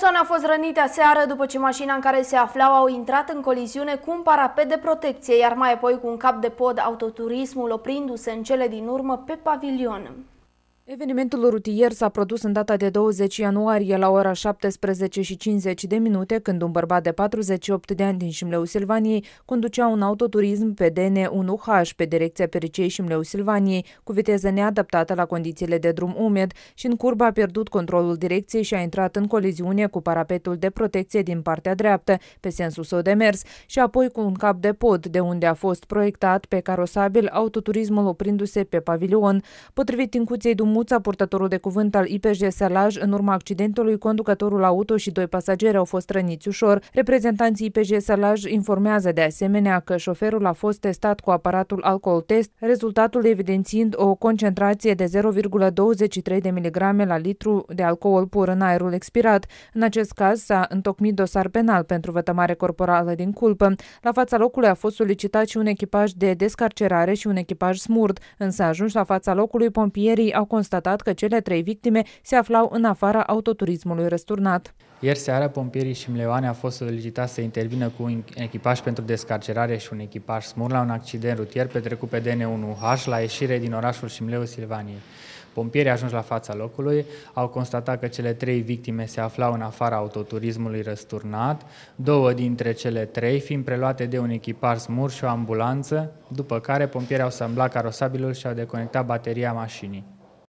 persoană a fost rănită seară, după ce mașina în care se aflau au intrat în coliziune cu un parapet de protecție, iar mai apoi cu un cap de pod autoturismul oprindu-se în cele din urmă pe pavilion. Evenimentul rutier s-a produs în data de 20 ianuarie la ora 17:50 de minute, când un bărbat de 48 de ani din Șimleu Silvaniei conducea un autoturism pe DN1H pe direcția Pericei Șimleu Silvaniei, cu viteză neadaptată la condițiile de drum umed și în curba a pierdut controlul direcției și a intrat în coliziune cu parapetul de protecție din partea dreaptă, pe sensul său de mers, și apoi cu un cap de pod, de unde a fost proiectat pe carosabil autoturismul oprindu-se pe pavilion. Potrivit Tincuței dumneavoastră, Maimuța, purtătorul de cuvânt al IPJ Salaj, în urma accidentului, conducătorul auto și doi pasageri au fost răniți ușor. Reprezentanții IPJ Salaj informează de asemenea că șoferul a fost testat cu aparatul alcool test, rezultatul evidențiind o concentrație de 0,23 de miligrame la litru de alcool pur în aerul expirat. În acest caz s-a întocmit dosar penal pentru vătămare corporală din culpă. La fața locului a fost solicitat și un echipaj de descarcerare și un echipaj smurt. însă ajuns la fața locului, pompierii au constatat constatat că cele trei victime se aflau în afara autoturismului răsturnat. Ieri seara, pompierii și Mleoane au fost solicitat să intervină cu un echipaj pentru descarcerare și un echipaj smur la un accident rutier petrecut pe DN1H la ieșire din orașul Șimleu Silvaniei. Pompierii ajuns la fața locului au constatat că cele trei victime se aflau în afara autoturismului răsturnat, două dintre cele trei fiind preluate de un echipaj smur și o ambulanță, după care pompierii au samblat carosabilul și au deconectat bateria mașinii.